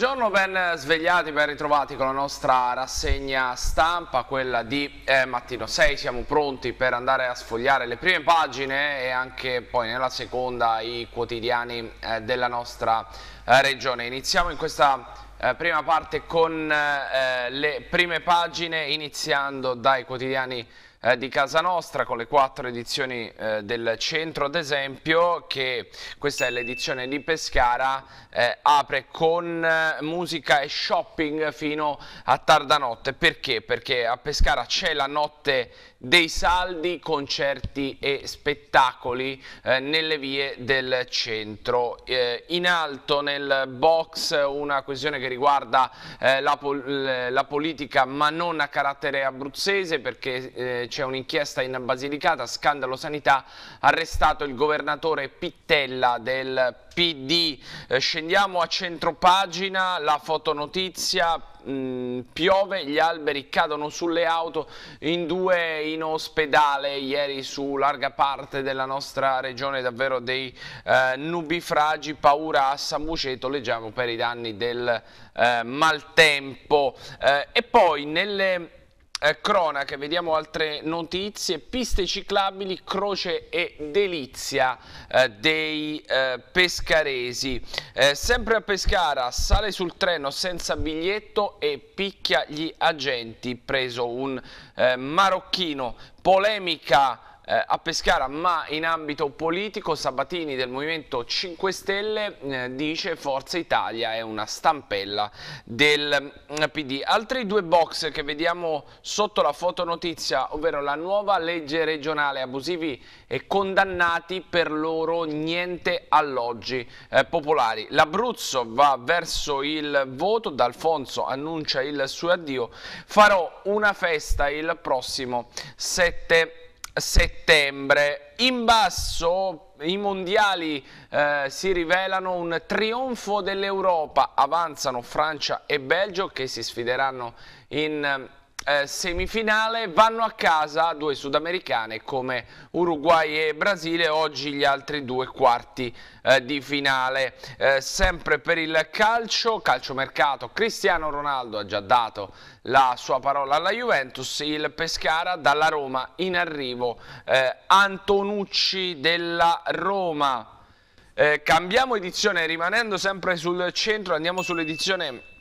Buongiorno, ben svegliati, ben ritrovati con la nostra rassegna stampa, quella di eh, Mattino 6. Siamo pronti per andare a sfogliare le prime pagine e anche poi nella seconda i quotidiani eh, della nostra eh, regione. Iniziamo in questa eh, prima parte con eh, le prime pagine iniziando dai quotidiani eh, di casa nostra con le quattro edizioni eh, del centro ad esempio che questa è l'edizione di Pescara eh, apre con eh, musica e shopping fino a tarda notte perché? perché a Pescara c'è la notte dei saldi, concerti e spettacoli eh, nelle vie del centro. Eh, in alto nel box una questione che riguarda eh, la, pol eh, la, politica ma non a carattere abruzzese perché eh, c'è un'inchiesta in Basilicata, scandalo sanità, arrestato il governatore Pittella del PD. Eh, scendiamo a centro pagina, la fotonotizia mh, mm, piove, gli alberi cadono sulle auto, in due in ospedale ieri su larga parte della nostra regione davvero dei eh, nubifragi, paura a San Buceto, leggiamo per i danni del eh, maltempo. Eh, e poi nelle eh, cronache, vediamo altre notizie, piste ciclabili, croce e delizia eh, dei eh, pescaresi. Eh, sempre a Pescara sale sul treno senza biglietto e picchia gli agenti, preso un eh, marocchino. Polemica eh, a Pescara, ma in ambito politico Sabatini del Movimento 5 Stelle eh, dice Forza Italia è una stampella del mm, PD. Altri due box che vediamo sotto la fotonotizia, ovvero la nuova legge regionale, abusivi e condannati per loro niente alloggi eh, popolari. L'Abruzzo va verso il voto, D'Alfonso annuncia il suo addio, farò una festa il prossimo 7 settembre. In basso i mondiali eh, si rivelano un trionfo dell'Europa, avanzano Francia e Belgio che si sfideranno in eh, semifinale, vanno a casa due sudamericane come Uruguay e Brasile, oggi gli altri due quarti eh, di finale. Eh, sempre per il calcio, calciomercato, Cristiano Ronaldo ha già dato la sua parola alla Juventus, il Pescara dalla Roma in arrivo, eh, Antonucci della Roma. Eh, cambiamo edizione rimanendo sempre sul centro, andiamo sull'edizione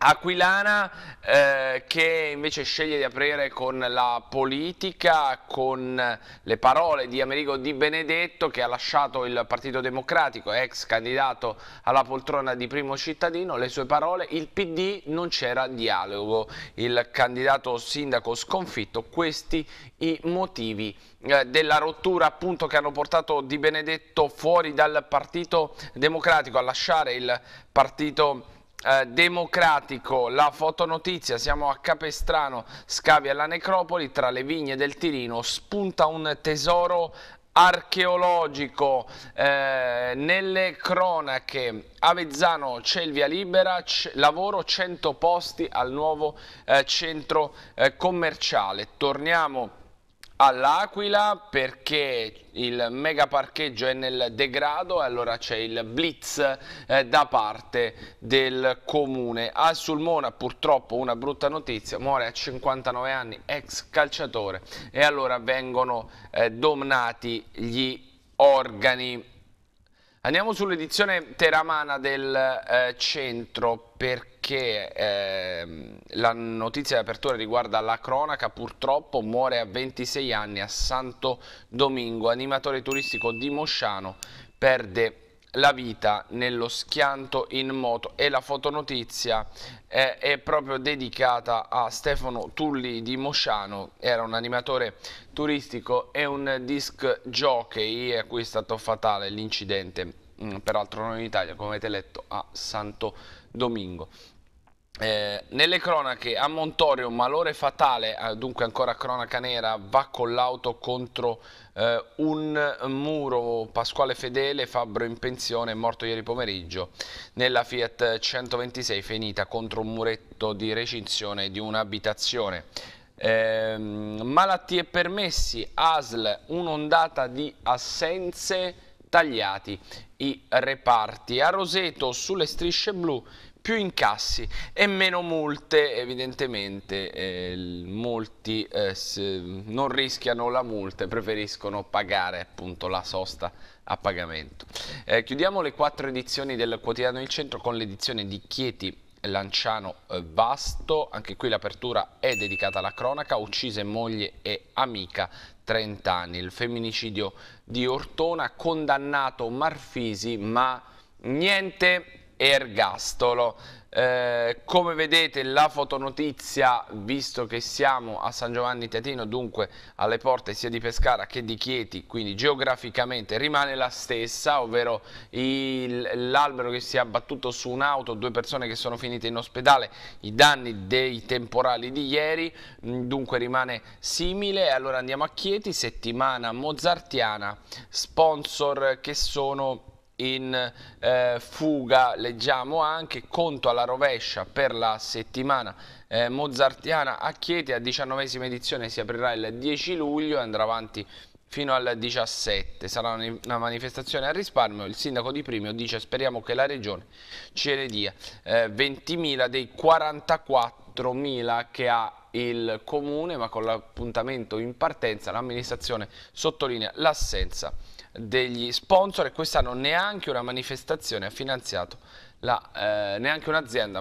Aquilana eh, che invece sceglie di aprire con la politica, con le parole di Amerigo Di Benedetto che ha lasciato il Partito Democratico, ex candidato alla poltrona di primo cittadino, le sue parole, il PD non c'era dialogo, il candidato sindaco sconfitto, questi i motivi eh, della rottura appunto che hanno portato Di Benedetto fuori dal Partito Democratico a lasciare il Partito Democratico eh, democratico, la fotonotizia, siamo a Capestrano, scavi alla necropoli, tra le vigne del Tirino spunta un tesoro archeologico, eh, nelle cronache Avezzano c'è il via libera, lavoro 100 posti al nuovo eh, centro eh, commerciale, torniamo all'Aquila perché il mega parcheggio è nel degrado e allora c'è il blitz eh, da parte del comune. A Sulmona purtroppo una brutta notizia, muore a 59 anni ex calciatore e allora vengono eh, domnati gli organi. Andiamo sull'edizione teramana del eh, centro perché che eh, la notizia di apertura riguarda la cronaca, purtroppo muore a 26 anni a Santo Domingo, animatore turistico di Mosciano, perde la vita nello schianto in moto e la fotonotizia è, eh, è proprio dedicata a Stefano Tulli di Mosciano, era un animatore turistico e un disc jockey a cui è stato fatale l'incidente, mm, peraltro non in Italia come avete letto a Santo Domingo domingo. Eh, nelle cronache a Montorio malore fatale, eh, dunque ancora cronaca nera, va con l'auto contro eh, un muro. Pasquale Fedele, fabbro in pensione, morto ieri pomeriggio nella Fiat 126 finita contro un muretto di recinzione di un'abitazione. Eh, malattie permessi, ASL, un'ondata di assenze tagliati i reparti. A Roseto sulle strisce blu più incassi e meno multe evidentemente eh, molti eh, non rischiano la multa e preferiscono pagare appunto la sosta a pagamento eh, chiudiamo le quattro edizioni del quotidiano Il Centro con l'edizione di Chieti Lanciano eh, Vasto, anche qui l'apertura è dedicata alla cronaca, uccise moglie e amica 30 anni, il femminicidio di Ortona, condannato Marfisi ma niente ergastolo. Eh, come vedete la fotonotizia, visto che siamo a San Giovanni Teatino, dunque alle porte sia di Pescara che di Chieti, quindi geograficamente rimane la stessa, ovvero l'albero che si è abbattuto su un'auto, due persone che sono finite in ospedale, i danni dei temporali di ieri, mm, dunque rimane simile. Allora andiamo a Chieti, settimana mozartiana, sponsor che sono in eh, fuga, leggiamo anche conto alla rovescia per la settimana eh, mozartiana a Chieti, a diciannovesima edizione si aprirà il 10 luglio e andrà avanti fino al 17. Sarà una manifestazione al risparmio, il sindaco di Primio dice speriamo che la regione ce le dia eh, 20.000 dei 44.000 che ha il comune, ma con l'appuntamento in partenza l'amministrazione sottolinea l'assenza degli sponsor e quest'anno neanche una manifestazione ha finanziato la, eh, neanche un'azienda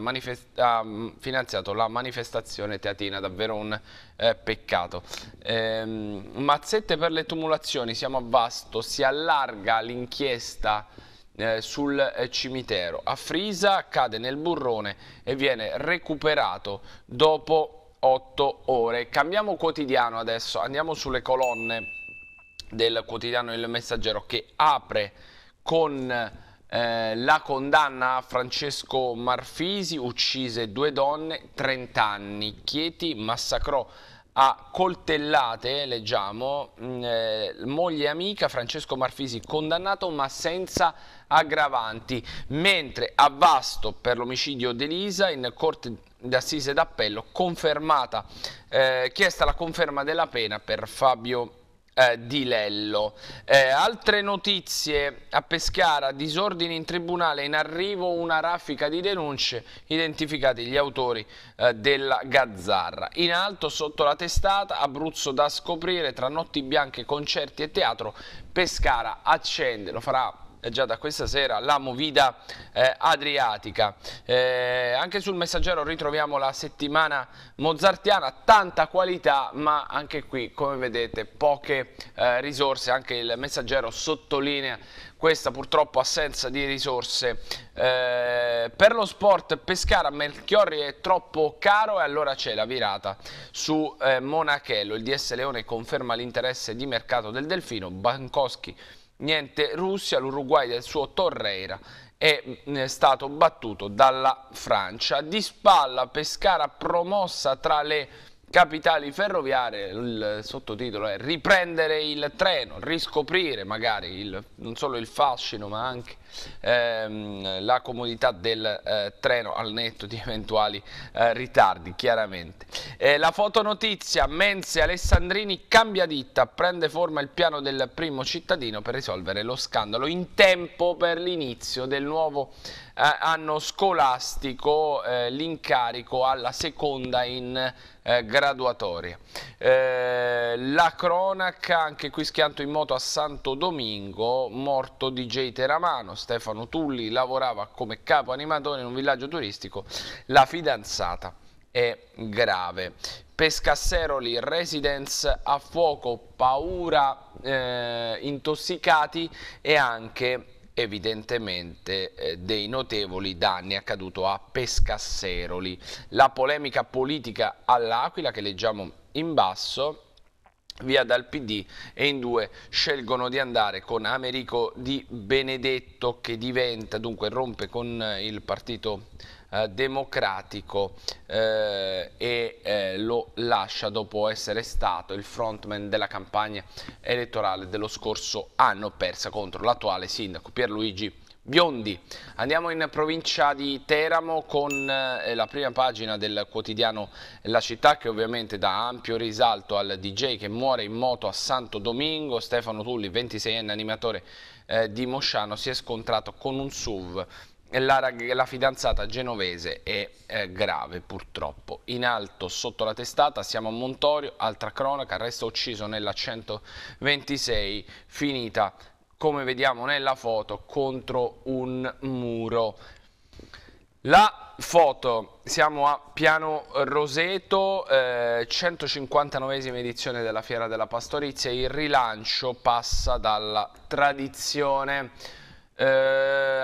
ha mm, finanziato la manifestazione teatina, davvero un eh, peccato. Ehm, mazzette per le tumulazioni, siamo a Vasto, si allarga l'inchiesta eh, sul eh, cimitero. A Frisa cade nel burrone e viene recuperato dopo 8 ore. Cambiamo quotidiano adesso, andiamo sulle colonne del quotidiano Il Messaggero che apre con eh, la condanna a Francesco Marfisi, uccise due donne, 30 anni. Chieti massacrò a coltellate, leggiamo, mm, eh, moglie amica Francesco Marfisi condannato ma senza aggravanti, mentre a Vasto per l'omicidio di Elisa in corte d'assise d'appello confermata, eh, chiesta la conferma della pena per Fabio Marfisi. Eh, di Lello. Eh, altre notizie a Pescara, disordini in tribunale, in arrivo una raffica di denunce, identificati gli autori eh, della Gazzarra. In alto, sotto la testata, Abruzzo da scoprire, tra notti bianche, concerti e teatro, Pescara accende, lo farà già da questa sera la Movida eh, Adriatica. Eh, anche sul Messaggero ritroviamo la settimana mozartiana, tanta qualità ma anche qui come vedete poche eh, risorse, anche il Messaggero sottolinea questa purtroppo assenza di risorse. Eh, per lo sport Pescara Melchiorri è troppo caro e allora c'è la virata su eh, Monachello, il DS Leone conferma l'interesse di mercato del Delfino, Bankowski niente Russia, l'Uruguay del suo Torreira mm, è stato battuto dalla Francia. Di spalla Pescara promossa tra le Capitali ferroviarie, il sottotitolo è riprendere il treno, riscoprire magari il, non solo il fascino ma anche ehm, la comodità del eh, treno al netto di eventuali eh, ritardi chiaramente. Eh, la fotonotizia Menzi Alessandrini cambia ditta, prende forma il piano del primo cittadino per risolvere lo scandalo in tempo per l'inizio del nuovo hanno eh, scolastico eh, l'incarico alla seconda in eh, graduatoria. la cronaca, anche qui schianto in moto a Santo Domingo, morto DJ Teramano, Stefano Tulli lavorava come capo animatore in un villaggio turistico, la fidanzata è grave. Pescasseroli, residence a fuoco, paura, eh, intossicati e anche evidentemente eh, dei notevoli danni accaduto a Pescasseroli. La polemica politica all'Aquila che leggiamo in basso via dal PD e in due scelgono di andare con Americo Di Benedetto che diventa, dunque rompe con eh, il partito eh, democratico eh, e eh, lo lascia dopo essere stato il frontman della campagna elettorale dello scorso anno persa contro l'attuale sindaco Pierluigi Biondi. Andiamo in provincia di Teramo con eh, la prima pagina del quotidiano La Città che ovviamente dà ampio risalto al DJ che muore in moto a Santo Domingo. Stefano Tulli, 26enne animatore eh, di Mosciano, si è scontrato con un SUV Lara, la fidanzata genovese è eh, grave purtroppo. In alto sotto la testata siamo a Montorio, altra cronaca, resta ucciso nella 126, finita come vediamo nella foto contro un muro. La foto, siamo a Piano Roseto, eh, 159esima edizione della Fiera della Pastorizia, il rilancio passa dalla tradizione eh,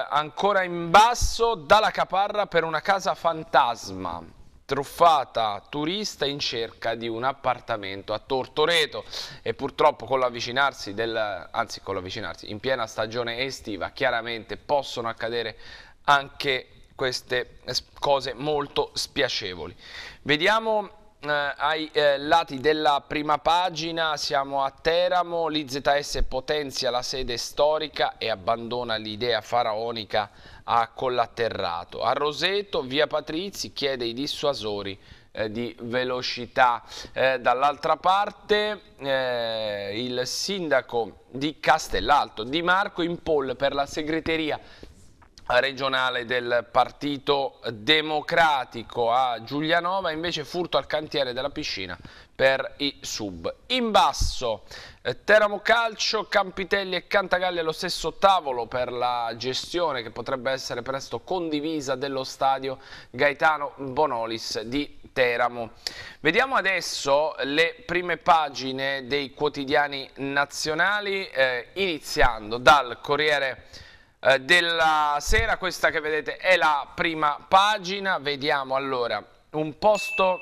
ancora in basso, dalla caparra per una casa fantasma. Truffata turista in cerca di un appartamento a Tortoreto e purtroppo con l'avvicinarsi del, anzi con l'avvicinarsi, in piena stagione estiva chiaramente possono accadere anche queste cose molto spiacevoli. Vediamo eh, ai eh, lati della prima pagina siamo a Teramo, l'IZS potenzia la sede storica e abbandona l'idea faraonica a collaterrato. A Roseto, via Patrizi chiede i dissuasori eh, di velocità. Eh, dall'altra parte eh, il sindaco di Castellalto, Di Marco, in poll per la segreteria regionale del Partito Democratico a Giulianova, invece furto al cantiere della piscina per i sub. In basso eh, Teramo Calcio, Campitelli e Cantagalli allo stesso tavolo per la gestione che potrebbe essere presto condivisa dello stadio Gaetano Bonolis di Teramo. Vediamo adesso le prime pagine dei quotidiani nazionali, eh, iniziando dal Corriere eh, della sera, questa che vedete è la prima pagina, vediamo allora un posto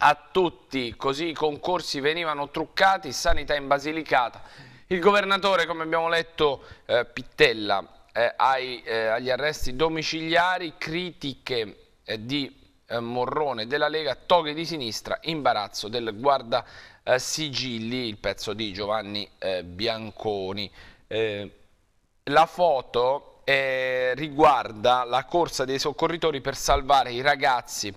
a tutti, così i concorsi venivano truccati, sanità in Basilicata, il governatore come abbiamo letto eh, Pittella eh, ai, eh, agli arresti domiciliari, critiche eh, di Morrone della Lega, toghe di sinistra, imbarazzo del guardasigilli, il pezzo di Giovanni Bianconi la foto eh, riguarda la corsa dei soccorritori per salvare i ragazzi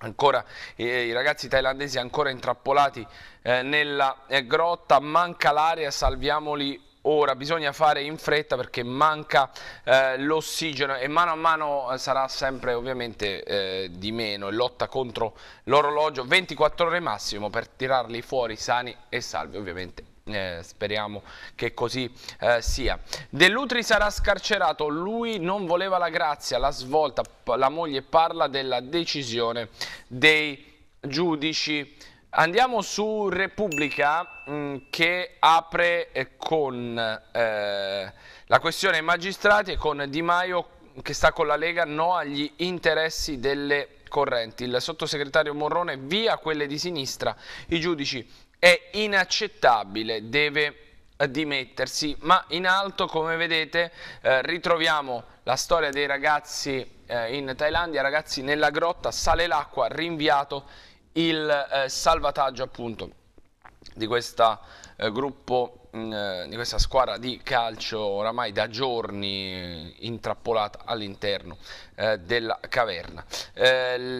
ancora eh, i ragazzi thailandesi ancora intrappolati eh, nella eh, grotta, manca l'aria, salviamoli ora, bisogna fare in fretta perché manca eh, l'ossigeno e mano a mano eh, sarà sempre ovviamente eh, di meno e lotta contro l'orologio, 24 ore massimo per tirarli fuori sani e salvi ovviamente eh, speriamo che così eh, sia. Dell'Utri sarà scarcerato, lui non voleva la grazia, la svolta, la moglie parla della decisione dei giudici. Andiamo su Repubblica mh, mm, che apre eh, con eh, la questione magistrati e con Di Maio che sta con la Lega, no agli interessi delle correnti. Il sottosegretario Morrone via quelle di sinistra, i giudici è inaccettabile, deve eh, dimettersi, ma in alto come vedete eh, ritroviamo la storia dei ragazzi eh, in Thailandia, ragazzi nella grotta sale l'acqua, rinviato il eh, salvataggio appunto di questa eh, gruppo mm, eh, di questa squadra di calcio oramai da giorni intrappolata all'interno della caverna.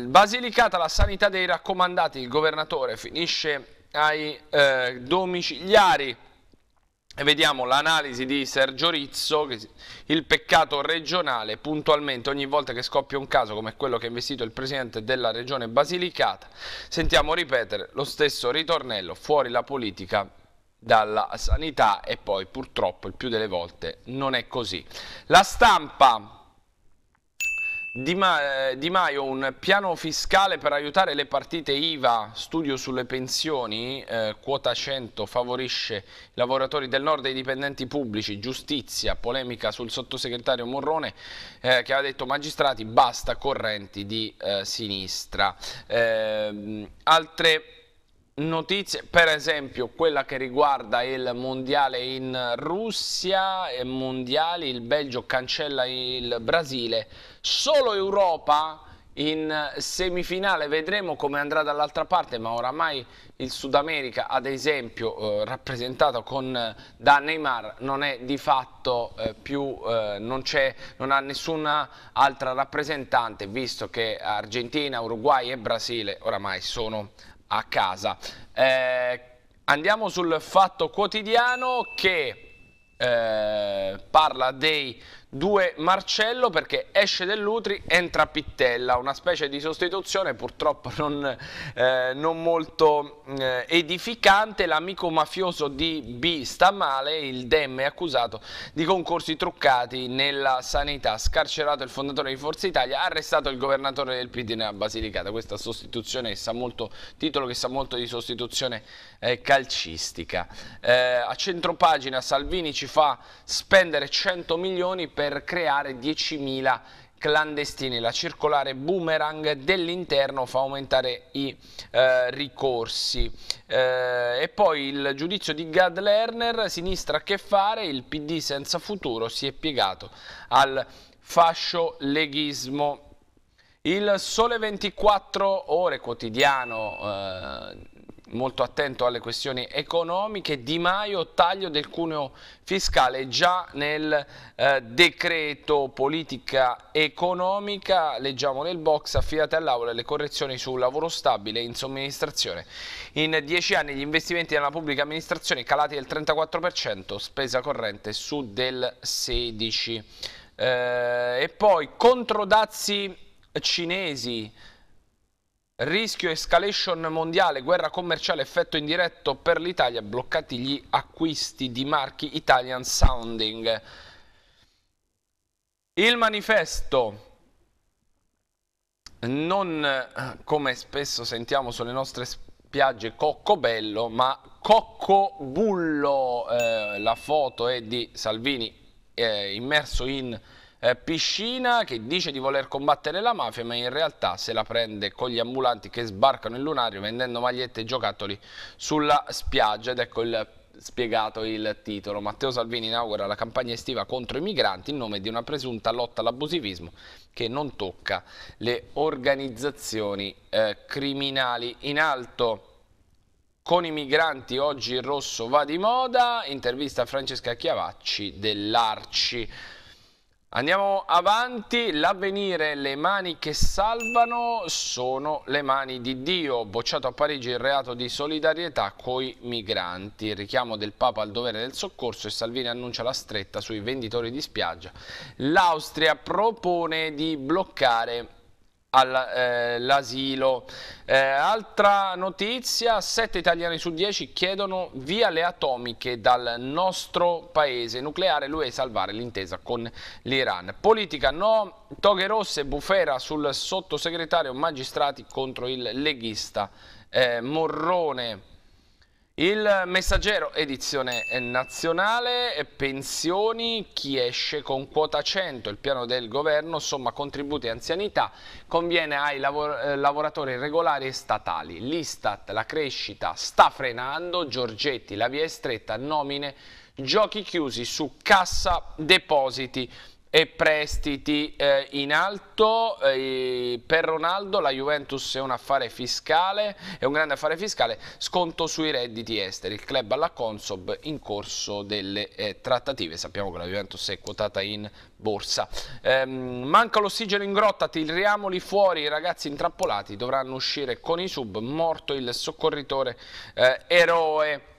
Basilicata la sanità dei raccomandati, il governatore finisce ai eh, domiciliari. E vediamo l'analisi di Sergio Rizzo, il peccato regionale, puntualmente ogni volta che scoppia un caso come quello che ha investito il presidente della regione Basilicata, sentiamo ripetere lo stesso ritornello, fuori la politica dalla sanità e poi purtroppo il più delle volte non è così. La stampa di, Ma eh, di, Maio un piano fiscale per aiutare le partite IVA, studio sulle pensioni, eh, quota 100 favorisce i lavoratori del nord e i dipendenti pubblici, giustizia, polemica sul sottosegretario Morrone eh, che ha detto magistrati basta correnti di eh, sinistra. Ehm, altre Notizie, per esempio quella che riguarda il mondiale in Russia, mondiali, il Belgio cancella il Brasile, solo Europa in semifinale vedremo come andrà dall'altra parte ma oramai il Sud America ad esempio eh, rappresentato con, eh, da Neymar non è di fatto eh, più eh, non, non, ha nessuna altra rappresentante visto che Argentina, Uruguay e Brasile oramai sono a casa. Eh, andiamo sul fatto quotidiano che eh, parla dei 2 Marcello perché esce dell'Utri, entra Pittella, una specie di sostituzione purtroppo non, eh, non molto eh, edificante, l'amico mafioso di B sta male, il Dem è accusato di concorsi truccati nella sanità, scarcerato il fondatore di Forza Italia, arrestato il governatore del PD nella Basilicata, questa sostituzione sa molto, titolo che sa molto di sostituzione eh, calcistica. Eh, a centropagina Salvini ci fa spendere 100 milioni per per creare 10.000 clandestini. La circolare boomerang dell'interno fa aumentare i eh, ricorsi. Eh, e poi il giudizio di Gad Lerner, sinistra che fare, il PD senza futuro si è piegato al fascio leghismo. Il Sole 24 Ore quotidiano eh, molto attento alle questioni economiche, Di Maio taglio del cuneo fiscale già nel eh, decreto politica economica, leggiamo nel box, affidate all'Aula le correzioni sul lavoro stabile in somministrazione. In dieci anni gli investimenti nella pubblica amministrazione calati del 34%, spesa corrente su del 16%. Eh, e poi contro dazi cinesi, Rischio escalation mondiale, guerra commerciale, effetto indiretto per l'Italia, bloccati gli acquisti di marchi Italian Sounding. Il manifesto non eh, come spesso sentiamo sulle nostre spiagge cocco bello, ma Coccobullo. Eh, la foto è di Salvini eh, immerso in eh, Piscina che dice di voler combattere la mafia ma in realtà se la prende con gli ambulanti che sbarcano il lunario vendendo magliette e giocattoli sulla spiaggia ed ecco il spiegato il titolo. Matteo Salvini inaugura la campagna estiva contro i migranti in nome di una presunta lotta all'abusivismo che non tocca le organizzazioni eh, criminali in alto. Con i migranti oggi il rosso va di moda, intervista a Francesca Chiavacci dell'Arci. Andiamo avanti, l'avvenire, le mani che salvano sono le mani di Dio, bocciato a Parigi il reato di solidarietà coi migranti, il richiamo del Papa al dovere del soccorso e Salvini annuncia la stretta sui venditori di spiaggia. L'Austria propone di bloccare all'asilo. Eh, eh, altra notizia, 7 italiani su 10 chiedono via le atomiche dal nostro paese nucleare, lui è salvare l'intesa con l'Iran. Politica no, toghe rosse, bufera sul sottosegretario magistrati contro il leghista eh, Morrone. Il messaggero edizione nazionale, pensioni, chi esce con quota 100, il piano del governo, somma contributi e anzianità, conviene ai lavor eh, lavoratori regolari e statali. L'Istat, la crescita sta frenando, Giorgetti, la via è stretta, nomine, giochi chiusi su cassa depositi e prestiti eh, in alto eh, per Ronaldo la Juventus è un affare fiscale è un grande affare fiscale sconto sui redditi esteri il club alla Consob in corso delle eh, trattative sappiamo che la Juventus è quotata in borsa ehm, manca l'ossigeno in grotta tiriamoli fuori i ragazzi intrappolati dovranno uscire con i sub morto il soccorritore eh, eroe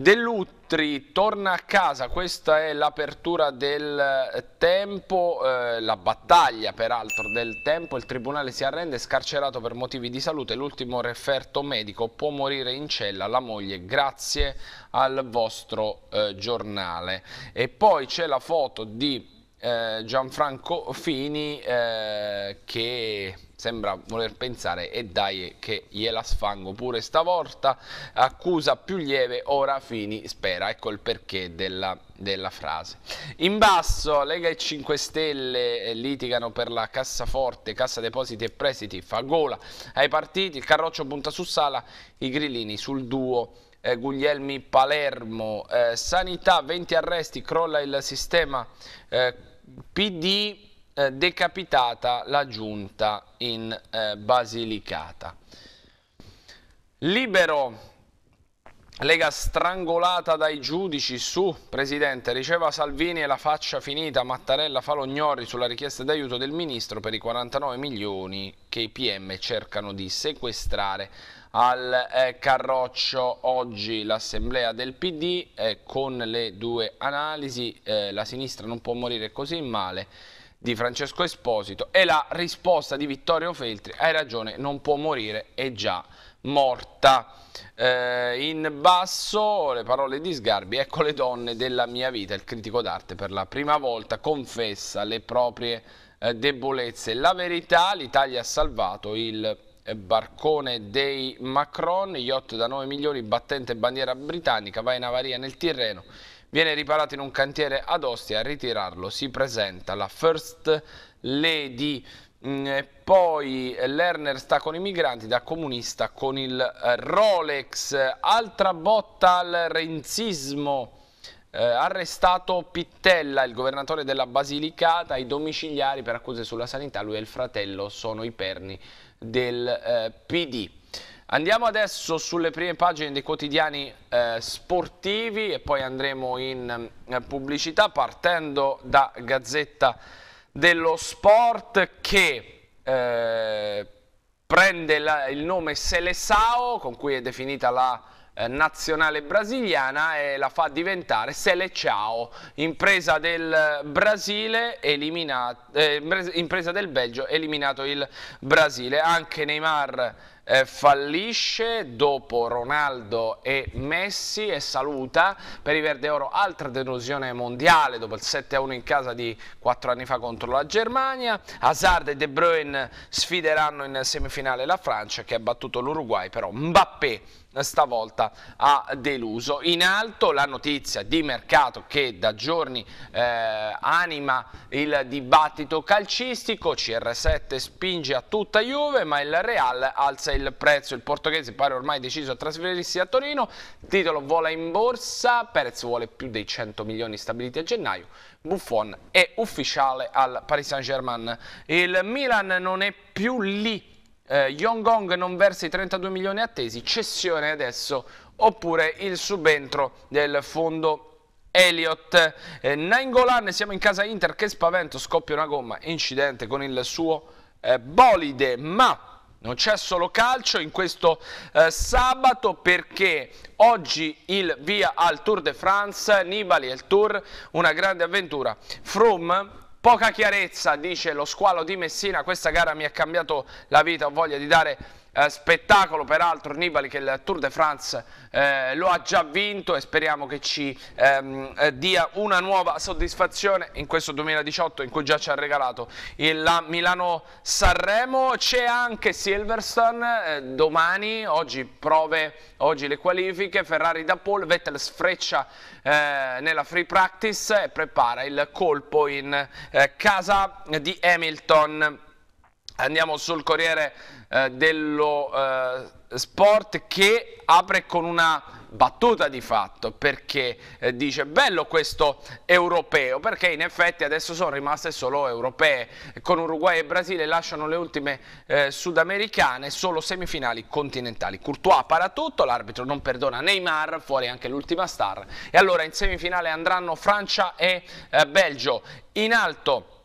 Dell'Utri torna a casa, questa è l'apertura del eh, tempo, eh, la battaglia peraltro del tempo, il tribunale si arrende, scarcerato per motivi di salute, l'ultimo referto medico può morire in cella, la moglie grazie al vostro eh, giornale. E poi c'è la foto di eh, Gianfranco Fini eh, che sembra voler pensare e dai che gliela sfango pure stavolta, accusa più lieve, ora Fini spera, ecco il perché della, della frase. In basso Lega e 5 Stelle eh, litigano per la cassaforte, cassa depositi e prestiti, fa gola ai partiti, il Carroccio punta su Sala, i grillini sul duo eh, Guglielmi Palermo, eh, sanità 20 arresti, crolla il sistema eh, PD eh, decapitata la giunta in eh, Basilicata. Libero Lega strangolata dai giudici su, Presidente, riceva Salvini e la faccia finita, Mattarella fa l'ognori sulla richiesta d'aiuto del Ministro per i 49 milioni che i PM cercano di sequestrare al eh, Carroccio oggi l'assemblea del PD eh, con le due analisi eh, la sinistra non può morire così male di Francesco Esposito e la risposta di Vittorio Feltri hai ragione non può morire è già morta eh, in basso le parole di Sgarbi ecco le donne della mia vita il critico d'arte per la prima volta confessa le proprie eh, debolezze la verità l'Italia ha salvato il barcone dei Macron, yacht da 9 milioni, battente bandiera britannica, va in avaria nel Tirreno, viene riparato in un cantiere ad Ostia, a ritirarlo si presenta la First Lady, mm, poi Lerner sta con i migranti da comunista con il Rolex, altra botta al renzismo. Eh, arrestato Pittella, il governatore della Basilicata, i domiciliari per accuse sulla sanità, lui e il fratello sono i perni del eh, PD. Andiamo adesso sulle prime pagine dei quotidiani eh, sportivi e poi andremo in eh, pubblicità partendo da Gazzetta dello Sport che eh, prende la, il nome Selesao con cui è definita la eh, nazionale brasiliana e la fa diventare Selecao, impresa del Brasile eliminato, eh, impresa del Belgio eliminato il Brasile. Anche Neymar eh, fallisce dopo Ronaldo e Messi e saluta per i Verde Oro altra delusione mondiale dopo il 7-1 in casa di 4 anni fa contro la Germania. Hazard e De Bruyne sfideranno in semifinale la Francia che ha battuto l'Uruguay, però Mbappé stavolta ha deluso. In alto la notizia di mercato che da giorni eh, anima il dibattito calcistico, CR7 spinge a tutta Juve ma il Real alza il prezzo, il portoghese pare ormai deciso a trasferirsi a Torino, il titolo vola in borsa, Perez vuole più dei 100 milioni stabiliti a gennaio, Buffon è ufficiale al Paris Saint Germain. Il Milan non è più lì eh, Yonggong non versa i 32 milioni attesi, cessione adesso oppure il subentro del fondo Elliott. Eh, Nainggolan, siamo in casa Inter, che spavento, scoppia una gomma, incidente con il suo eh, bolide, ma... Non c'è solo calcio in questo eh, sabato perché oggi il via al Tour de France, Nibali e il Tour, una grande avventura. From Poca chiarezza, dice lo squalo di Messina, questa gara mi ha cambiato la vita, ho voglia di dare eh, spettacolo peraltro Nibali che il Tour de France eh, lo ha già vinto e speriamo che ci ehm, eh, dia una nuova soddisfazione in questo 2018 in cui già ci ha regalato il Milano-Sanremo c'è anche Silverstone eh, domani, oggi prove oggi le qualifiche, Ferrari da Paul Vettel sfreccia eh, nella free practice e prepara il colpo in eh, casa di Hamilton Andiamo sul Corriere eh, dello eh, sport che apre con una battuta di fatto perché eh, dice bello questo europeo perché in effetti adesso sono rimaste solo europee con Uruguay e Brasile lasciano le ultime eh, sudamericane solo semifinali continentali Courtois para tutto l'arbitro non perdona Neymar fuori anche l'ultima star e allora in semifinale andranno Francia e eh, Belgio in alto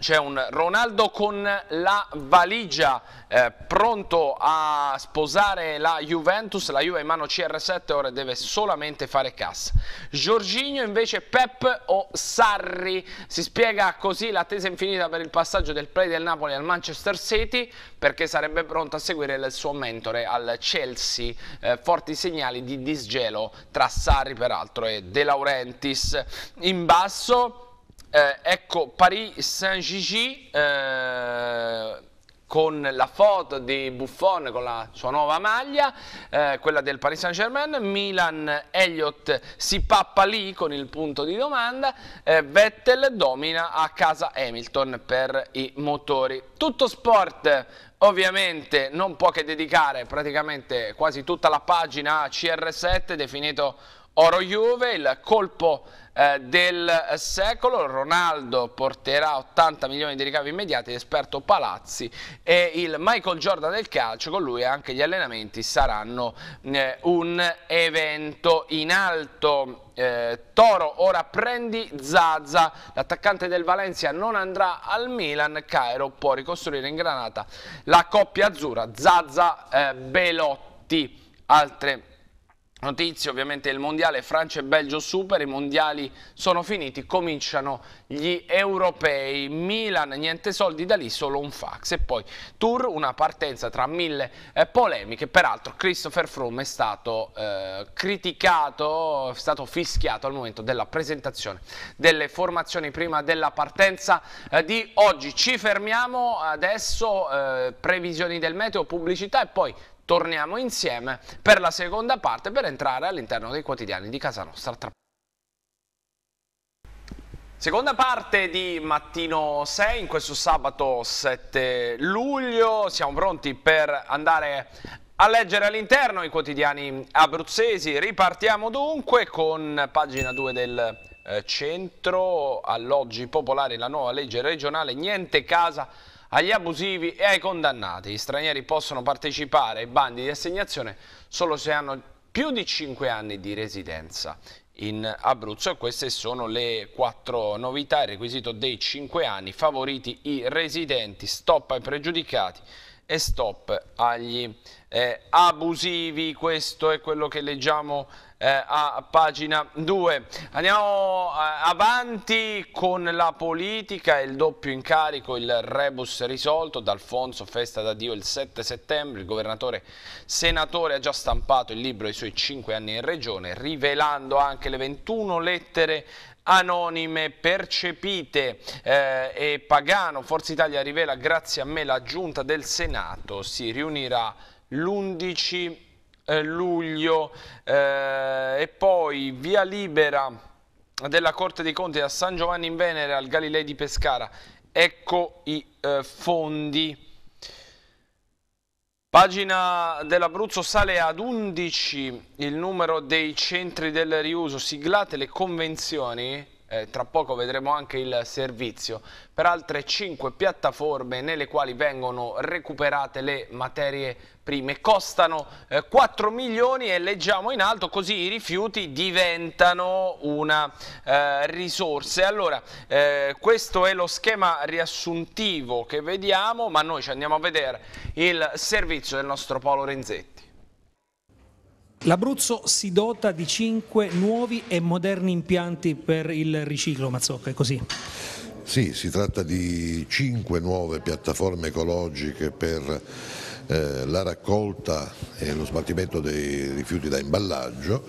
c'è un Ronaldo con la valigia eh, pronto a sposare la Juventus, la Juve in mano CR7 ora deve solamente fare cassa. Giorginio invece Pep o Sarri, si spiega così l'attesa infinita per il passaggio del play del Napoli al Manchester City perché sarebbe pronto a seguire il suo mentore al Chelsea, eh, forti segnali di disgelo tra Sarri peraltro e De Laurentiis in basso eh, ecco Paris Saint-Gigi eh, con la foto di Buffon con la sua nuova maglia, eh, quella del Paris Saint-Germain, Milan Elliott si pappa lì con il punto di domanda, eh, Vettel domina a casa Hamilton per i motori. Tutto sport ovviamente non può che dedicare praticamente quasi tutta la pagina a CR7 definito Oro Juve, il colpo eh, del secolo, Ronaldo porterà 80 milioni di ricavi immediati, l'esperto Palazzi e il Michael Jordan del calcio, con lui anche gli allenamenti saranno eh, un evento in alto. Eh, Toro, ora prendi Zaza, l'attaccante del Valencia non andrà al Milan, Cairo può ricostruire in Granata la coppia azzurra, zaza eh, belotti altre Notizie ovviamente il mondiale Francia e Belgio super, i mondiali sono finiti, cominciano gli europei, Milan niente soldi da lì, solo un fax e poi Tour, una partenza tra mille eh, polemiche, peraltro Christopher Froome è stato eh, criticato, è stato fischiato al momento della presentazione delle formazioni prima della partenza eh, di oggi. Ci fermiamo adesso, eh, previsioni del meteo, pubblicità e poi torniamo insieme per la seconda parte per entrare all'interno dei quotidiani di casa nostra. Tra... Seconda parte di Mattino 6, in questo sabato 7 luglio, siamo pronti per andare a leggere all'interno i quotidiani abruzzesi. Ripartiamo dunque con pagina 2 del eh, centro, alloggi popolari, la nuova legge regionale, niente casa agli abusivi e ai condannati. Gli stranieri possono partecipare ai bandi di assegnazione solo se hanno più di 5 anni di residenza in Abruzzo e queste sono le quattro novità, il requisito dei 5 anni, favoriti i residenti, stop ai pregiudicati e stop agli eh, abusivi, questo è quello che leggiamo eh, a pagina 2. Andiamo eh, avanti con la politica e il doppio incarico, il rebus risolto. D'Alfonso festa da Dio il 7 settembre. Il governatore senatore ha già stampato il libro dei suoi 5 anni in regione, rivelando anche le 21 lettere anonime percepite eh, e Pagano Forza Italia rivela grazie a me la giunta del Senato si riunirà l'11 eh, luglio eh, e poi via libera della Corte dei Conti a San Giovanni in Venere al Galilei di Pescara. Ecco i eh, fondi. Pagina dell'Abruzzo sale ad 11 il numero dei centri del riuso, siglate le convenzioni eh, tra poco vedremo anche il servizio, per altre 5 piattaforme nelle quali vengono recuperate le materie prime costano eh, 4 milioni e leggiamo in alto così i rifiuti diventano una eh, risorsa. Allora, eh, questo è lo schema riassuntivo che vediamo, ma noi ci andiamo a vedere il servizio del nostro Paolo Renzetti. L'Abruzzo si dota di 5 nuovi e moderni impianti per il riciclo, Mazzocca, è così? Sì, si tratta di 5 nuove piattaforme ecologiche per eh, la raccolta e lo smaltimento dei rifiuti da imballaggio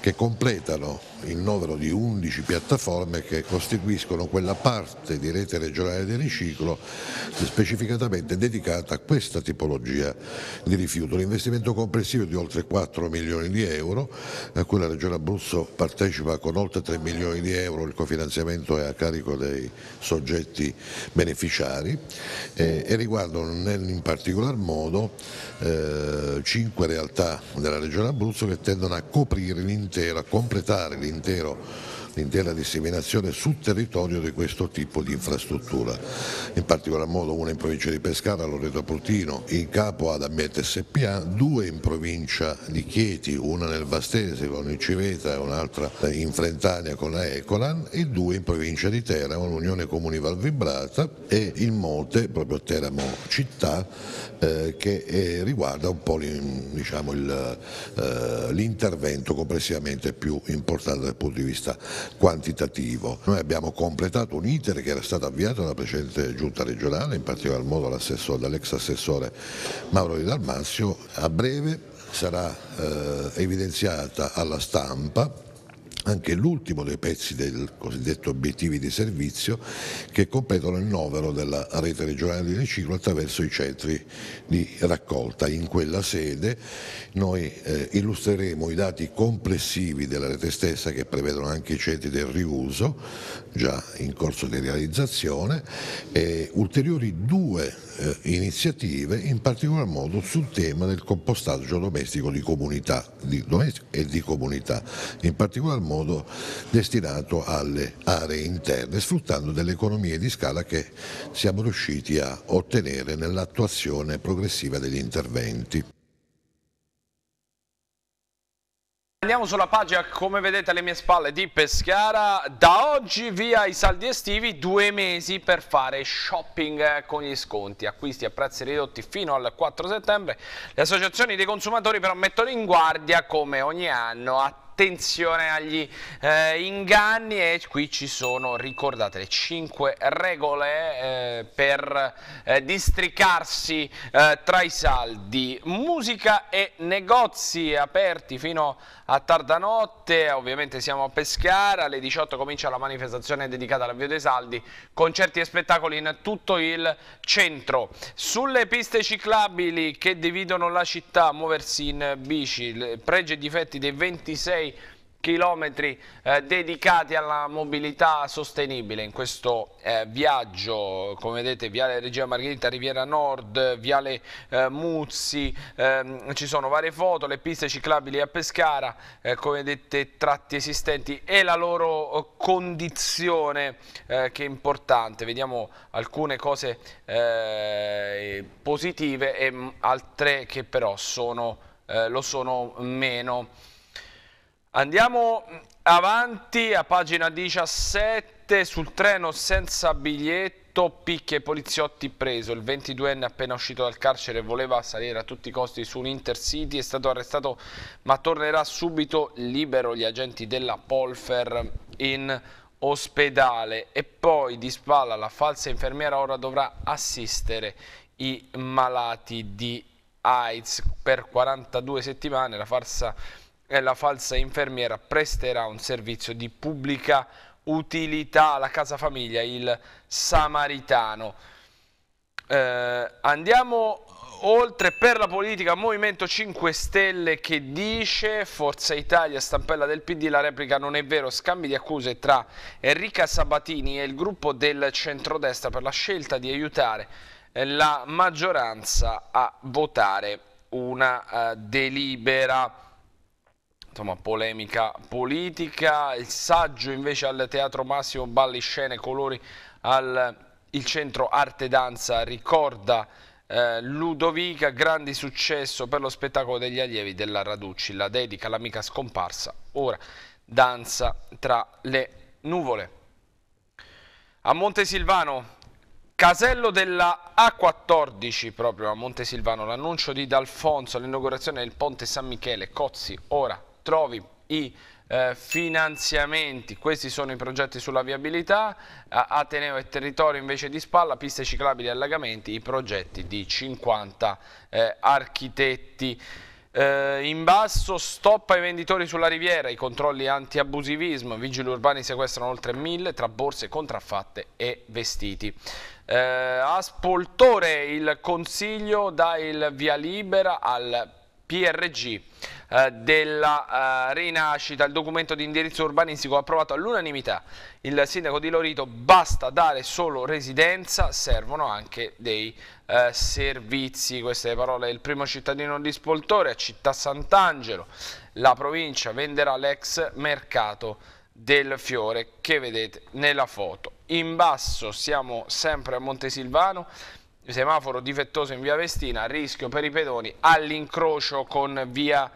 che completano il novero di 11 piattaforme che costituiscono quella parte di rete regionale del riciclo specificatamente dedicata a questa tipologia di rifiuto. L'investimento complessivo è di oltre 4 milioni di euro, a cui la Regione Abruzzo partecipa con oltre 3 milioni di euro, il cofinanziamento è a carico dei soggetti beneficiari eh, e riguardano in particolar modo eh, 5 realtà della Regione Abruzzo che tendono a coprire l'intera, a completare l'intera l'intero intera disseminazione sul territorio di questo tipo di infrastruttura, in particolar modo una in provincia di Pescara, Loreto Portino, in capo ad Ambiente SPA, due in provincia di Chieti, una nel Vastese con il Civeta e un'altra in Frentania con la Ecolan e due in provincia di Teramo, l'Unione Comuni Valvibrata e il Monte, proprio Teramo città, eh, che eh, riguarda un po' diciamo eh, l'intervento diciamo, eh, complessivamente più importante dal punto di vista quantitativo. Noi abbiamo completato un iter che era stato avviato dalla precedente giunta regionale, in particolar modo dall'ex assessore Mauro Di Dalmazio. A breve sarà eh, evidenziata alla stampa anche l'ultimo dei pezzi del cosiddetto obiettivi di servizio che completano il novero della rete regionale di riciclo attraverso i centri di raccolta. In quella sede noi eh, illustreremo i dati complessivi della rete stessa che prevedono anche i centri del riuso già in corso di realizzazione e ulteriori due eh, iniziative in particolar modo sul tema del compostaggio domestico, di comunità, di domestico e di comunità, in particolar modo destinato alle aree interne, sfruttando delle economie di scala che siamo riusciti a ottenere nell'attuazione progressiva degli interventi. Andiamo sulla pagina, come vedete alle mie spalle, di Pescara. Da oggi via i saldi estivi, due mesi per fare shopping eh, con gli sconti. Acquisti a prezzi ridotti fino al 4 settembre. Le associazioni dei consumatori però mettono in guardia, come ogni anno, a attenzione agli eh, inganni e qui ci sono, ricordate, le 5 regole eh, per eh, districarsi eh, tra i saldi. Musica e negozi aperti fino a tarda notte, ovviamente siamo a Pescara, alle 18 comincia la manifestazione dedicata all'avvio dei saldi, concerti e spettacoli in tutto il centro. Sulle piste ciclabili che dividono la città, muoversi in bici, pregi e difetti dei 26 26 chilometri eh, dedicati alla mobilità sostenibile in questo eh, viaggio come vedete Viale Regia Margherita Riviera Nord, Viale eh, Muzzi ehm, ci sono varie foto le piste ciclabili a Pescara eh, come vedete tratti esistenti e la loro eh, condizione eh, che è importante vediamo alcune cose positive e altre che però sono, lo sono meno Andiamo mm, avanti a pagina 17 sul treno senza biglietto, picchia i poliziotti preso, il 22enne appena uscito dal carcere voleva salire a tutti i costi su un intercity, è stato arrestato ma tornerà subito libero gli agenti della Polfer in ospedale e poi di spalla la falsa infermiera ora dovrà assistere i malati di AIDS per 42 settimane, la farsa e la falsa infermiera presterà un servizio di pubblica utilità alla casa famiglia, il Samaritano. Eh, andiamo oltre per la politica Movimento 5 Stelle che dice Forza Italia, stampella del PD, la replica non è vero, scambi di accuse tra Enrica Sabatini e il gruppo del centrodestra per la scelta di aiutare la maggioranza a votare una uh, delibera insomma, polemica politica. Il saggio invece al Teatro Massimo Balli Scene Colori al il Centro Arte Danza ricorda eh, Ludovica, grande successo per lo spettacolo degli allievi della Raducci, la dedica l'amica scomparsa, ora danza tra le nuvole. A Montesilvano, casello della A14 proprio a Montesilvano, l'annuncio di D'Alfonso l'inaugurazione del ponte San Michele, Cozzi, ora trovi i eh, finanziamenti, questi sono i progetti sulla viabilità, Ateneo e territorio invece di spalla, piste ciclabili e allagamenti, i progetti di 50 eh, architetti. Eh, in basso stop ai venditori sulla riviera, i controlli anti-abusivismo, vigili urbani sequestrano oltre mille tra borse contraffatte e vestiti. Eh, a Spoltore il consiglio dà il via libera al PRG eh, della eh, Rinascita, il documento di indirizzo urbanistico approvato all'unanimità. Il sindaco di Lorito basta dare solo residenza, servono anche dei eh, servizi. Queste parole del primo cittadino di Spoltore a Città Sant'Angelo. La provincia venderà l'ex mercato del fiore che vedete nella foto. In basso siamo sempre a Montesilvano, semaforo difettoso in via Vestina, rischio per i pedoni all'incrocio con via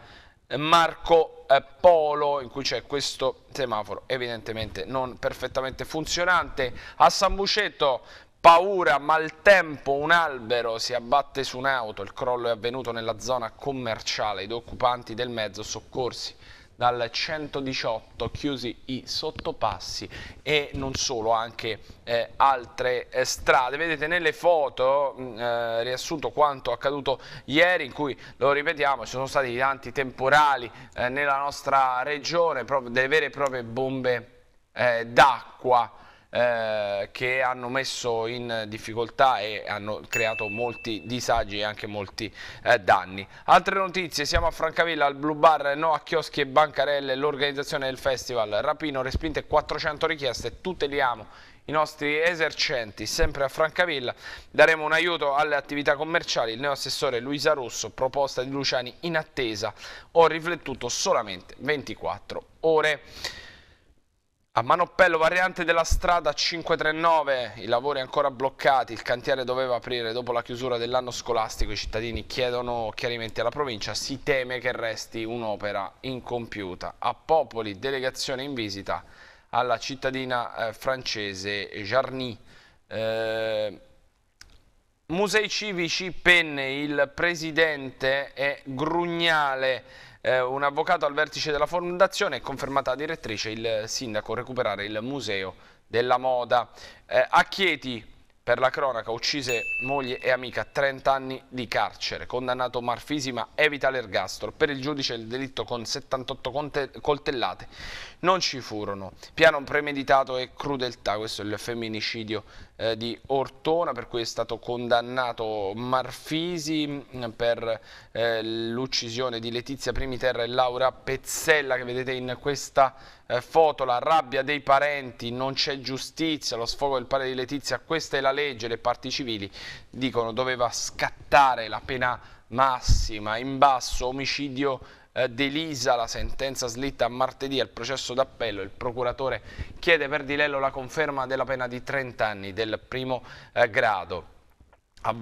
Marco eh, Polo in cui c'è questo semaforo evidentemente non perfettamente funzionante. A San Buceto paura, maltempo, un albero si abbatte su un'auto, il crollo è avvenuto nella zona commerciale, ed occupanti del mezzo soccorsi dal 118 chiusi i sottopassi e non solo, anche eh, altre eh, strade. Vedete nelle foto mm, eh, riassunto quanto accaduto ieri in cui, lo ripetiamo, ci sono stati tanti temporali eh, nella nostra regione, delle vere e proprie bombe eh, d'acqua eh, che hanno messo in difficoltà e hanno creato molti disagi e anche molti eh, danni. Altre notizie, siamo a Francavilla, al Blue Bar, no a chioschi e bancarelle, l'organizzazione del festival, Rapino, respinte 400 richieste, tuteliamo i nostri esercenti sempre a Francavilla daremo un aiuto alle attività commerciali il neoassessore Luisa Rosso proposta di Luciani in attesa ho riflettuto solamente 24 ore a Manoppello, variante della strada 539, i lavori ancora bloccati, il cantiere doveva aprire dopo la chiusura dell'anno scolastico, i cittadini chiedono chiarimenti alla provincia, si teme che resti un'opera incompiuta. A Popoli, delegazione in visita alla cittadina eh, francese Jarny. Eh, musei civici, Penne, il presidente è Grugnale eh, un avvocato al vertice della fondazione e confermata direttrice il sindaco recuperare il museo della moda. Eh, a Chieti, per la cronaca, uccise moglie e amica, 30 anni di carcere. Condannato Marfisi ma evita l'ergastolo. Per il giudice il delitto con 78 coltellate non ci furono. Piano premeditato e crudeltà, questo è il femminicidio eh, di Ortona, per cui è stato condannato Marfisi mm, per eh, l'uccisione di Letizia Primiterra e Laura Pezzella che vedete in questa eh, foto, la rabbia dei parenti, non c'è giustizia, lo sfogo del padre di Letizia, questa è la legge, le parti civili dicono doveva scattare la pena massima, in basso omicidio eh, delisa la sentenza slitta a martedì al processo d'appello. Il procuratore chiede per Di Lello la conferma della pena di 30 anni del primo eh, grado. A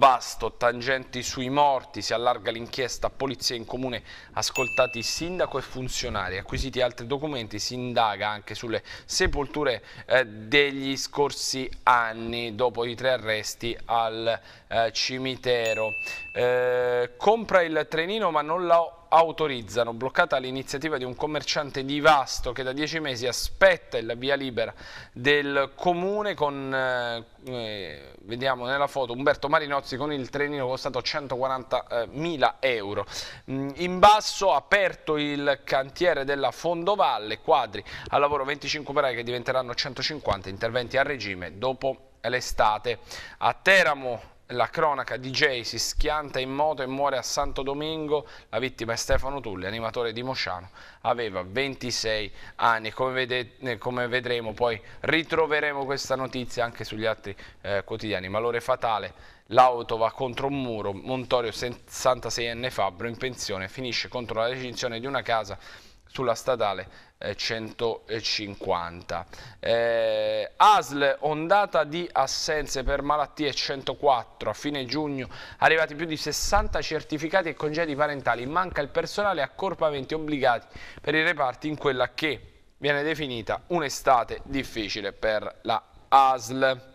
tangenti sui morti, si allarga l'inchiesta, polizia in comune, ascoltati sindaco e funzionari, acquisiti altri documenti, si indaga anche sulle sepolture eh, degli scorsi anni, dopo i tre arresti al eh, cimitero. Eh, compra il trenino ma non l'ho autorizzano, bloccata l'iniziativa di un commerciante di Vasto che da dieci mesi aspetta il via libera del comune con, eh, eh vediamo nella foto, Umberto Marinozzi con il trenino costato 140.000 eh, euro. Mm, in basso aperto il cantiere della Fondovalle, quadri al lavoro 25 operai che diventeranno 150, interventi a regime dopo l'estate. A Teramo la cronaca DJ si schianta in moto e muore a Santo Domingo, la vittima è Stefano Tulli, animatore di Mosciano, aveva 26 anni, come, vedete, eh, come vedremo poi ritroveremo questa notizia anche sugli altri eh, quotidiani, malore fatale, l'auto va contro un muro, Montorio 66enne Fabbro in pensione finisce contro la recinzione di una casa sulla statale 150. Eh, ASL eh, ondata di assenze per malattie 104, a fine giugno arrivati più di 60 certificati e congedi parentali, manca il personale e accorpamenti obbligati per i reparti in quella che viene definita un'estate difficile per la ASL.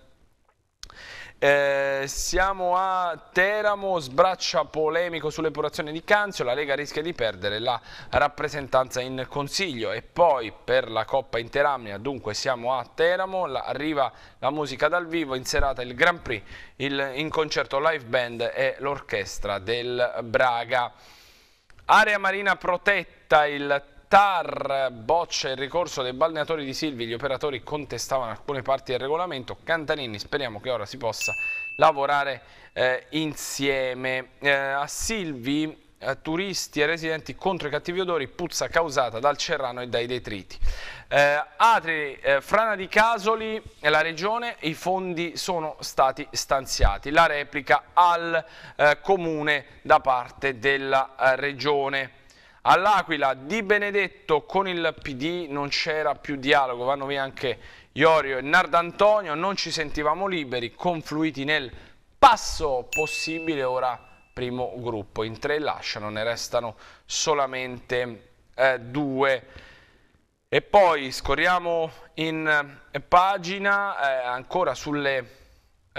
Eh, siamo a Teramo, sbraccia polemico sull'epurazione di Canzio, la Lega rischia di perdere la rappresentanza in Consiglio e poi per la Coppa Interamnia, dunque siamo a Teramo, la, arriva la musica dal vivo, in serata il Grand Prix, il, in concerto live band e l'orchestra del Braga. Area marina protetta, il TAR boccia il ricorso dei balneatori di Silvi, gli operatori contestavano alcune parti del regolamento, Cantanini speriamo che ora si possa lavorare eh, insieme. Eh, a Silvi eh, turisti e residenti contro i cattivi odori, puzza causata dal Cerrano e dai detriti. Eh, Atri, eh, frana di Casoli, eh, la regione, i fondi sono stati stanziati. La replica al eh, comune da parte della eh, regione. All'Aquila Di Benedetto con il PD non c'era più dialogo, vanno via anche Iorio e Nardantonio, non ci sentivamo liberi, confluiti nel passo possibile, ora primo gruppo. In tre lasciano, ne restano solamente eh, due. E poi scorriamo in eh, pagina eh, ancora sulle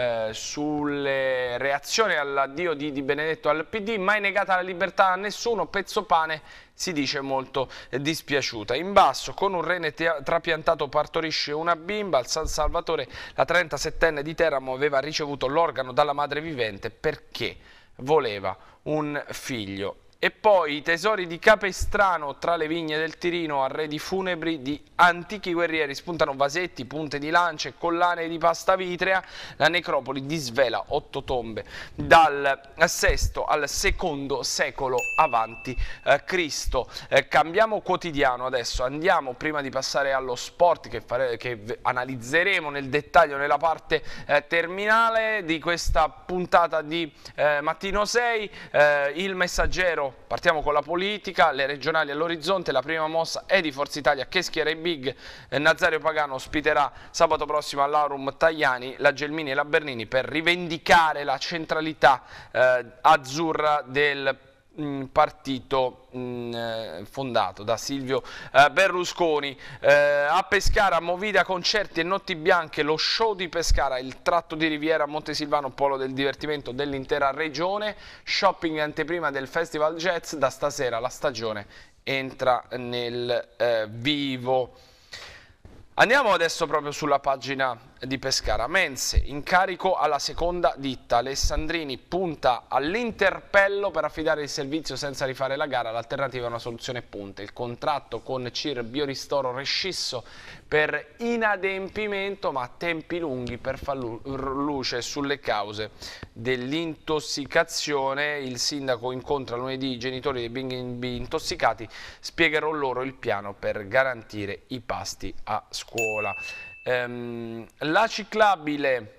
eh, sulle reazioni all'addio di, di Benedetto al PD, mai negata la libertà a nessuno, pezzo pane si dice molto dispiaciuta. In basso, con un rene trapiantato partorisce una bimba, al San Salvatore la 37enne di Teramo aveva ricevuto l'organo dalla madre vivente perché voleva un figlio e poi i tesori di Capestrano tra le vigne del Tirino, arredi funebri di antichi guerrieri, spuntano vasetti, punte di lance, collane di pasta vitrea. La necropoli disvela otto tombe dal VI al II secolo avanti eh, Cristo. Eh, cambiamo quotidiano adesso, andiamo prima di passare allo sport che, fare, che analizzeremo nel dettaglio nella parte eh, terminale di questa puntata di eh, Mattino 6. Eh, il messaggero partiamo con la politica, le regionali all'orizzonte, la prima mossa è di Forza Italia che schiera i big, eh, Nazario Pagano ospiterà sabato prossimo all'Aurum Tajani, la Gelmini e la Bernini per rivendicare la centralità eh, azzurra del partito mm, eh, fondato da Silvio eh, Berlusconi. Eh, a Pescara, Movida, concerti e notti bianche, lo show di Pescara, il tratto di Riviera Montesilvano, polo del divertimento dell'intera regione, shopping anteprima del Festival Jazz, da stasera la stagione entra nel vivo. Andiamo adesso proprio sulla pagina di Pescara. Mense, incarico alla seconda ditta. Alessandrini punta all'interpello per affidare il servizio senza rifare la gara. L'alternativa è una soluzione punta. Il contratto con Cir Bioristoro rescisso per inadempimento ma tempi lunghi per far luce sulle cause dell'intossicazione. Il sindaco incontra lunedì i genitori dei bimbi intossicati, spiegherò loro il piano per garantire i pasti a scuola. Ehm, la ciclabile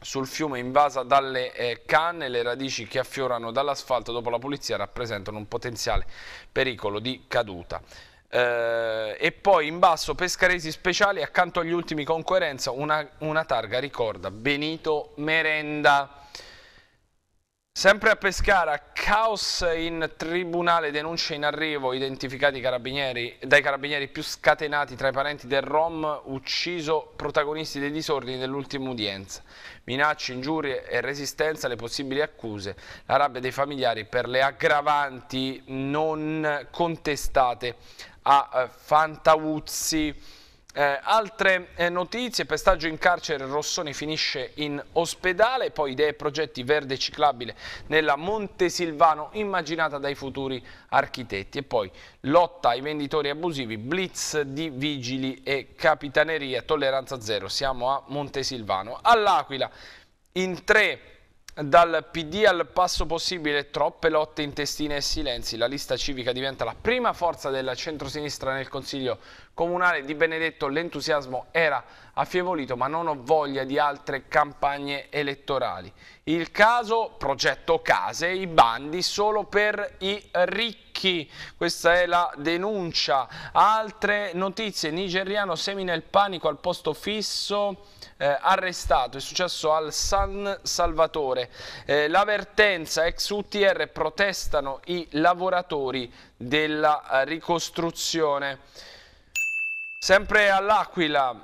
sul fiume invasa dalle eh, canne, le radici che affiorano dall'asfalto dopo la pulizia rappresentano un potenziale pericolo di caduta. Eh, e poi in basso pescaresi speciali accanto agli ultimi con coerenza una, una targa ricorda Benito Merenda. Sempre a Pescara, caos in tribunale, denunce in arrivo, identificati carabinieri, dai carabinieri più scatenati tra i parenti del Rom, ucciso protagonisti dei disordini dell'ultima udienza. Minacce, ingiurie e resistenza alle possibili accuse, la rabbia dei familiari per le aggravanti non contestate a eh, Fantavuzzi. Eh, altre eh, notizie, pestaggio in carcere, Rossoni finisce in ospedale, poi idee e progetti verde ciclabile nella Montesilvano immaginata dai futuri architetti e poi lotta ai venditori abusivi, blitz di vigili e capitaneria, tolleranza zero, siamo a Montesilvano. All'Aquila in tre dal PD al passo possibile, troppe lotte intestine e silenzi, la lista civica diventa la prima forza della centrosinistra nel Consiglio comunale di Benedetto l'entusiasmo era affievolito ma non ho voglia di altre campagne elettorali. Il caso progetto case, i bandi solo per i ricchi, questa è la denuncia. Altre notizie, nigeriano semina il panico al posto fisso, eh, arrestato, è successo al San Salvatore. Eh, L'avvertenza ex UTR protestano i lavoratori della eh, ricostruzione. Sempre all'Aquila,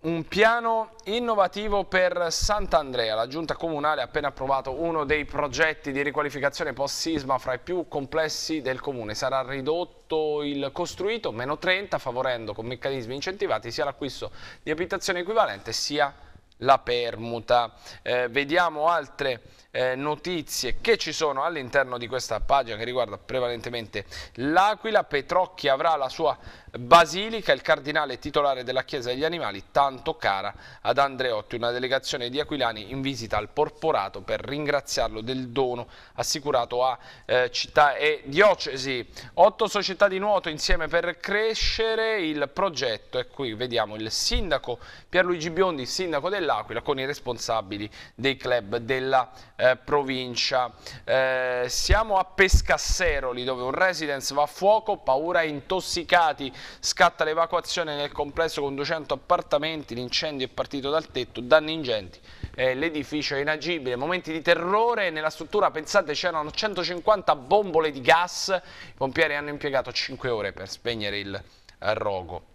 un piano innovativo per Sant'Andrea. La giunta comunale ha appena approvato uno dei progetti di riqualificazione post-sisma fra i più complessi del comune. Sarà ridotto il costruito, meno 30, favorendo con meccanismi incentivati sia l'acquisto di abitazione equivalente sia la permuta. Eh, vediamo altre eh, notizie che ci sono all'interno di questa pagina che riguarda prevalentemente l'Aquila. Petrocchi avrà la sua basilica, il cardinale titolare della Chiesa degli Animali, tanto cara ad Andreotti, una delegazione di aquilani in visita al Porporato per ringraziarlo del dono assicurato a eh, città e diocesi. Otto società di nuoto insieme per crescere il progetto e qui vediamo il sindaco Pierluigi Biondi, sindaco dell'Aquila, con i responsabili dei club della eh, provincia. Eh, siamo a Pescasseroli dove un residence va a fuoco, paura intossicati, scatta l'evacuazione nel complesso con 200 appartamenti, l'incendio è partito dal tetto, danni ingenti, eh, l'edificio è inagibile, momenti di terrore nella struttura, pensate c'erano 150 bombole di gas, i pompieri hanno impiegato 5 ore per spegnere il rogo.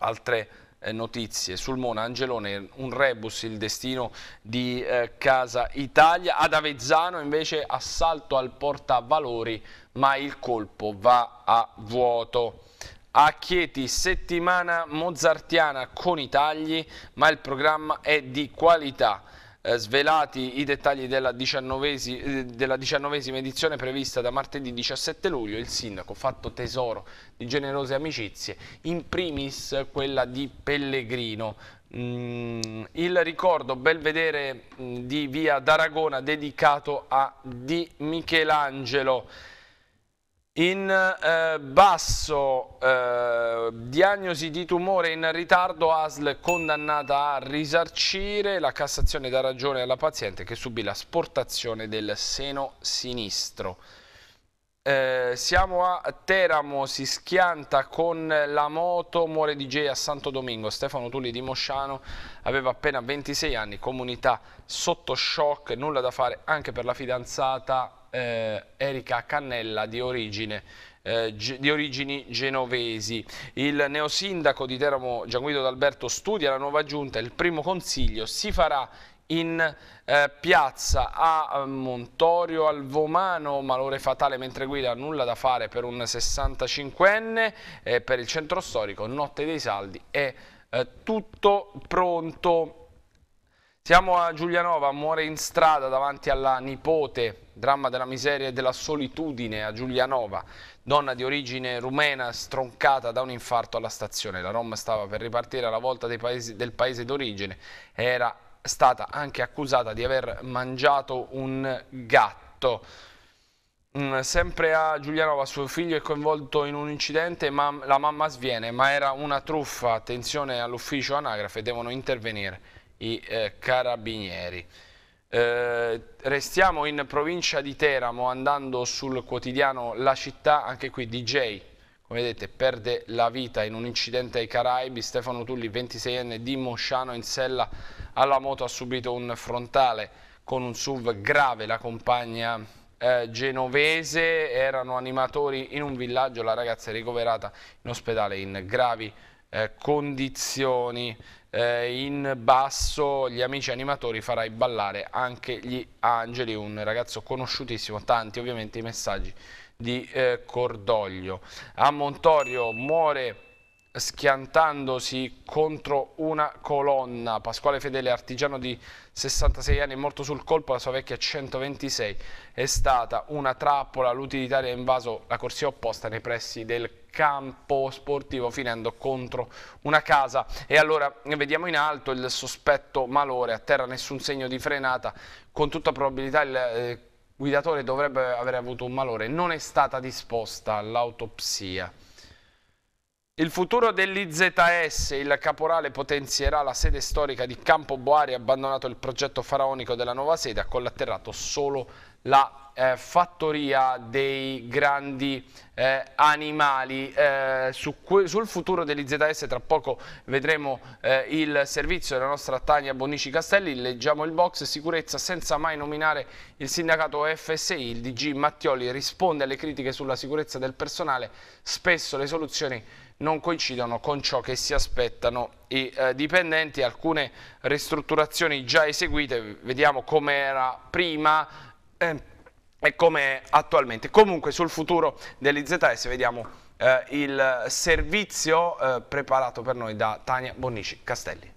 Altre eh, notizie sul Mona Angelone, un rebus il destino di eh, Casa Italia, ad Avezzano invece assalto al portavalori ma il colpo va a vuoto. A Chieti settimana mozartiana con i tagli ma il programma è di qualità. Eh, svelati i dettagli della, diciannovesi, eh, della diciannovesima edizione prevista da martedì 17 luglio, il sindaco ha fatto tesoro di generose amicizie, in primis quella di Pellegrino, mm, il ricordo belvedere mm, di via d'Aragona dedicato a Di Michelangelo. In eh, basso, eh, diagnosi di tumore in ritardo, ASL condannata a risarcire, la Cassazione dà ragione alla paziente che subì la sportazione del seno sinistro. Eh, siamo a Teramo, si schianta con la moto, muore DJ a Santo Domingo. Stefano Tulli di Mosciano aveva appena 26 anni, comunità sotto shock, nulla da fare anche per la fidanzata eh, Erika Cannella di, origine, eh, di origini genovesi. Il neosindaco di Teramo Gianguido D'Alberto studia la nuova giunta, il primo consiglio si farà in eh, piazza a eh, Montorio al Vomano, malore fatale mentre guida, nulla da fare per un 65enne, eh, per il centro storico, notte dei saldi, è eh, tutto pronto. Siamo a Giulianova, muore in strada davanti alla nipote, dramma della miseria e della solitudine a Giulianova. Donna di origine rumena stroncata da un infarto alla stazione. La Rom stava per ripartire alla volta paesi, del paese d'origine. Era stata anche accusata di aver mangiato un gatto. Mm, sempre a Giulianova suo figlio è coinvolto in un incidente ma la mamma sviene ma era una truffa, attenzione all'ufficio anagrafe, devono intervenire i eh, carabinieri. Eh, restiamo in provincia di Teramo andando sul quotidiano La Città, anche qui DJ, come vedete, perde la vita in un incidente ai Caraibi. Stefano Tulli, 26enne di Mosciano, in sella alla moto, ha subito un frontale con un SUV grave, la compagna eh, genovese, erano animatori in un villaggio, la ragazza è ricoverata in ospedale in gravi eh, condizioni eh, in basso gli amici animatori farai ballare anche gli angeli, un ragazzo conosciutissimo, tanti ovviamente i messaggi di eh, cordoglio. A Montorio muore schiantandosi contro una colonna. Pasquale Fedele, artigiano di 66 anni, morto sul colpo, la sua vecchia 126 è stata una trappola, l'utilitaria ha invaso la corsia opposta nei pressi del campo sportivo finendo contro una casa e allora vediamo in alto il sospetto malore, a terra nessun segno di frenata, con tutta probabilità il eh, guidatore dovrebbe aver avuto un malore, non è stata disposta l'autopsia. Il futuro dell'IZS, il caporale potenzierà la sede storica di Campo Boari, abbandonato il progetto faraonico della nuova sede, ha collatterrato solo la eh, fattoria dei grandi eh, animali. Eh, su sul futuro dell'IZS tra poco vedremo eh, il servizio della nostra Tania Bonici Castelli, leggiamo il box sicurezza senza mai nominare il sindacato FSI, il DG Mattioli risponde alle critiche sulla sicurezza del personale, spesso le soluzioni non coincidono con ciò che si aspettano i eh, dipendenti, alcune ristrutturazioni già eseguite, vediamo come era prima eh, e come è attualmente. Comunque sul futuro dell'IZS vediamo eh, il servizio eh, preparato per noi da Tania Bonnici Castelli.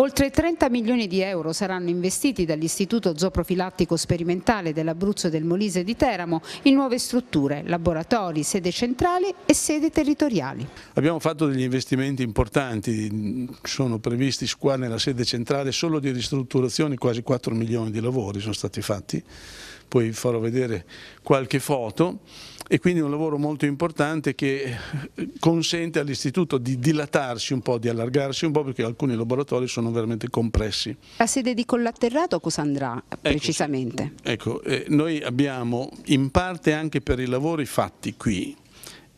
Oltre 30 milioni di euro saranno investiti dall'Istituto Zooprofilattico Sperimentale dell'Abruzzo del Molise di Teramo in nuove strutture, laboratori, sede centrale e sede territoriali. Abbiamo fatto degli investimenti importanti, sono previsti qua nella sede centrale solo di ristrutturazioni quasi 4 milioni di lavori sono stati fatti, poi farò vedere qualche foto e quindi un lavoro molto importante che eh, consente all'istituto di dilatarsi un po', di allargarsi un po' perché alcuni laboratori sono veramente compressi. La sede di Collaterrato cosa andrà ecco, precisamente? Ecco, eh, noi abbiamo in parte anche per i lavori fatti qui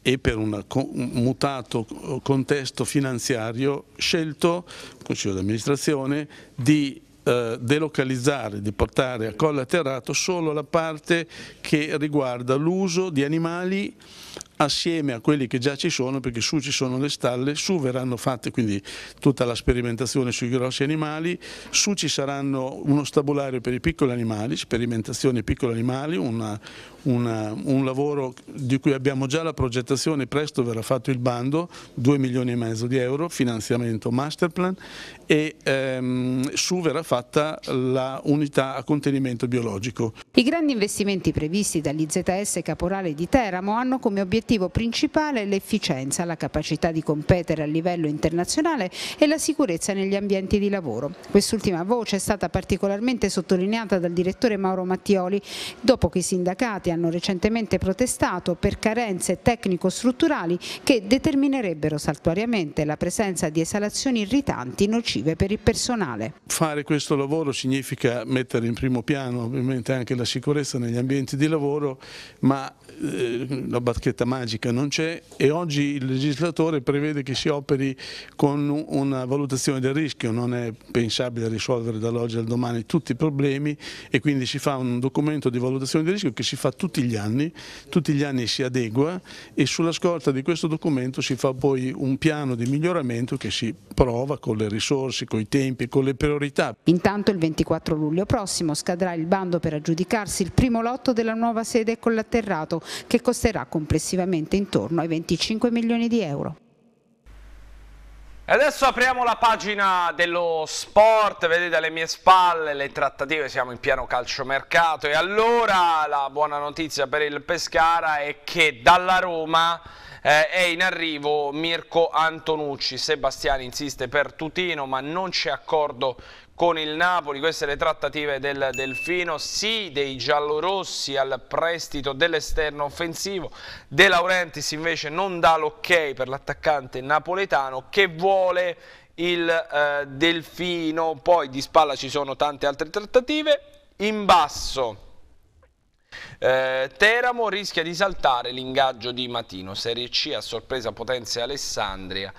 e per un mutato contesto finanziario scelto, Consiglio d'amministrazione, di eh, delocalizzare, di portare a collaterrato solo la parte che riguarda l'uso di animali assieme a quelli che già ci sono, perché su ci sono le stalle, su verranno fatte quindi tutta la sperimentazione sui grossi animali, su ci saranno uno stabulario per i piccoli animali, sperimentazione piccoli animali, una, una, un lavoro di cui abbiamo già la progettazione, presto verrà fatto il bando, 2 milioni e mezzo di euro, finanziamento masterplan e ehm, su verrà fatta l'unità a contenimento biologico. I grandi investimenti previsti dall'IZS Caporale di Teramo hanno come obiettivo obiettivo principale l'efficienza, la capacità di competere a livello internazionale e la sicurezza negli ambienti di lavoro. Quest'ultima voce è stata particolarmente sottolineata dal direttore Mauro Mattioli dopo che i sindacati hanno recentemente protestato per carenze tecnico-strutturali che determinerebbero saltuariamente la presenza di esalazioni irritanti nocive per il personale. Fare questo lavoro significa mettere in primo piano ovviamente anche la sicurezza negli ambienti di lavoro, ma eh, la bacchetta magica non c'è e oggi il legislatore prevede che si operi con una valutazione del rischio, non è pensabile risolvere dall'oggi al domani tutti i problemi e quindi si fa un documento di valutazione del rischio che si fa tutti gli anni, tutti gli anni si adegua e sulla scorta di questo documento si fa poi un piano di miglioramento che si prova con le risorse, con i tempi, con le priorità. Intanto il 24 luglio prossimo scadrà il bando per aggiudicarsi il primo lotto della nuova sede con l'atterrato che costerà complessivamente intorno ai 25 milioni di euro. E adesso apriamo la pagina dello sport, vedete alle mie spalle le trattative, siamo in piano calciomercato e allora la buona notizia per il Pescara è che dalla Roma eh, è in arrivo Mirko Antonucci, Sebastiani insiste per Tutino ma non c'è accordo con il Napoli, queste le trattative del Delfino, sì dei giallorossi al prestito dell'esterno offensivo, De Laurentiis invece non dà l'ok per l'attaccante napoletano che vuole il eh, Delfino, poi di spalla ci sono tante altre trattative, in basso eh, Teramo rischia di saltare l'ingaggio di Matino, Serie C a sorpresa Potenza e Alessandria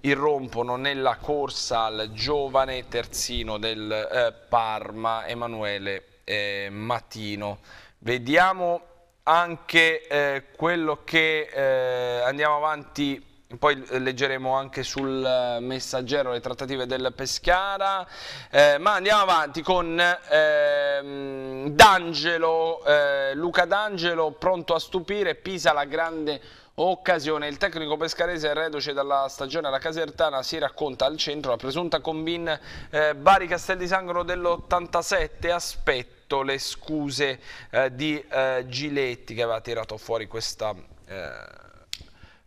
irrompono nella corsa al giovane terzino del eh, Parma Emanuele eh, Matino. Vediamo anche eh, quello che eh, andiamo avanti poi eh, leggeremo anche sul eh, messaggero le trattative del Pescara, eh, ma andiamo avanti con eh, D'Angelo, eh, Luca D'Angelo pronto a stupire, Pisa la grande occasione. Il tecnico pescarese reduce dalla stagione alla Casertana si racconta al centro la presunta combin eh, Bari Castel di Sangro dell'87 aspetto le scuse eh, di Giletti che aveva tirato fuori questa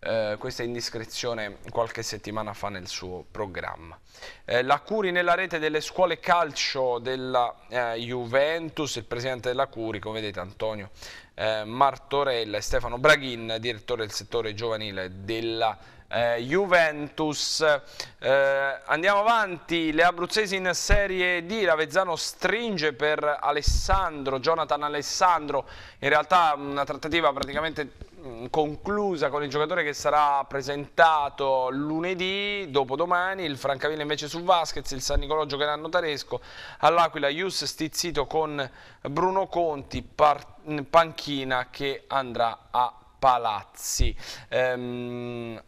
eh, questa indiscrezione qualche settimana fa nel suo programma. Eh, la Curi nella rete delle scuole calcio della eh, Juventus, il presidente della Curi, come vedete Antonio eh, Martorella e Stefano Braghin, direttore del settore giovanile della eh, Juventus. andiamo avanti, le abruzzesi in Serie D, Lavezzano stringe per Alessandro, Jonathan Alessandro, in realtà una trattativa praticamente Mm, conclusa con il giocatore che sarà presentato lunedì, dopodomani, il Francavilla invece su Vasquez, il San Nicolò giocherà a Notaresco, all'Aquila Ius stizzito con Bruno Conti, mm, panchina che andrà a Palazzi. Ehm,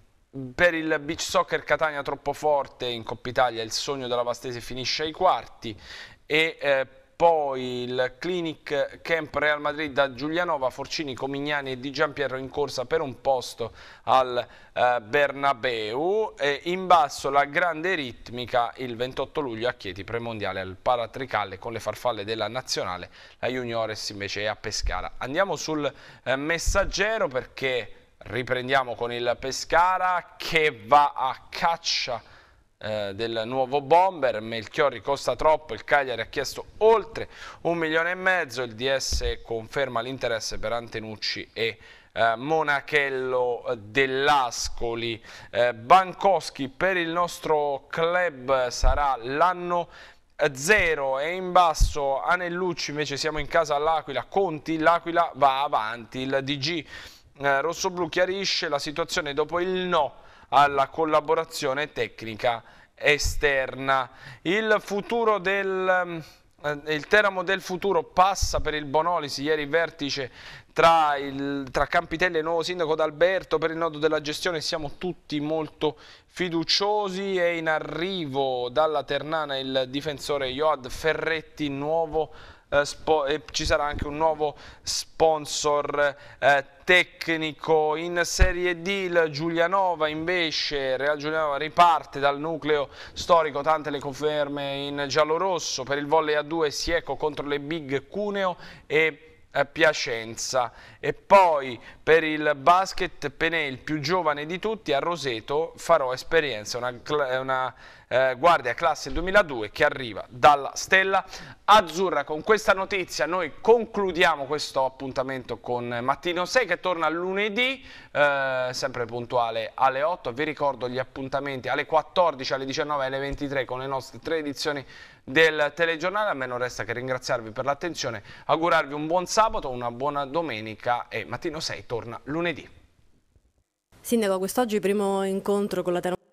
per il beach soccer Catania troppo forte in Coppa Italia il sogno della Vastese finisce ai quarti e eh, poi il Clinic Camp Real Madrid da Giulianova, Forcini, Comignani e Di Giampiero in corsa per un posto al eh, Bernabeu e in basso la grande ritmica il 28 luglio a Chieti premondiale al Paratricalle con le farfalle della Nazionale, la Juniores invece è a Pescara. Andiamo sul eh, messaggero perché riprendiamo con il Pescara che va a caccia eh, del nuovo bomber, Melchiorri costa troppo, il Cagliari ha chiesto oltre un milione e mezzo, il DS conferma l'interesse per Antenucci e eh, Monachello eh, dell'Ascoli. Eh, Bankowski per il nostro club sarà l'anno eh, zero e in basso Anellucci invece siamo in casa all'Aquila, Conti, l'Aquila va avanti, il DG eh, rossoblu chiarisce la situazione dopo il no alla collaborazione tecnica esterna. Il futuro del eh, il Teramo del futuro passa per il Bonolisi, ieri vertice tra, il, tra Campitelli e il nuovo sindaco D'Alberto per il nodo della gestione siamo tutti molto fiduciosi e in arrivo dalla Ternana il difensore Joad Ferretti, nuovo eh, ci sarà anche un nuovo sponsor eh, tecnico in Serie D il Giulianova invece Real Giulianova riparte dal nucleo storico tante le conferme in giallo-rosso per il volley a 2 Sieco contro le Big Cuneo e eh, Piacenza e poi per il basket Penè, il più giovane di tutti, a Roseto farò esperienza, una, eh, una eh, guardia classe 2002 che arriva dalla Stella Azzurra. Con questa notizia noi concludiamo questo appuntamento con Mattino 6 che torna lunedì, eh, sempre puntuale alle 8. Vi ricordo gli appuntamenti alle 14, alle 19 e alle 23 con le nostre tre edizioni del telegiornale. A me non resta che ringraziarvi per l'attenzione, augurarvi un buon sabato, una buona domenica Luca e Mattino 6 torna lunedì. Sindaco, quest'oggi primo incontro con la terra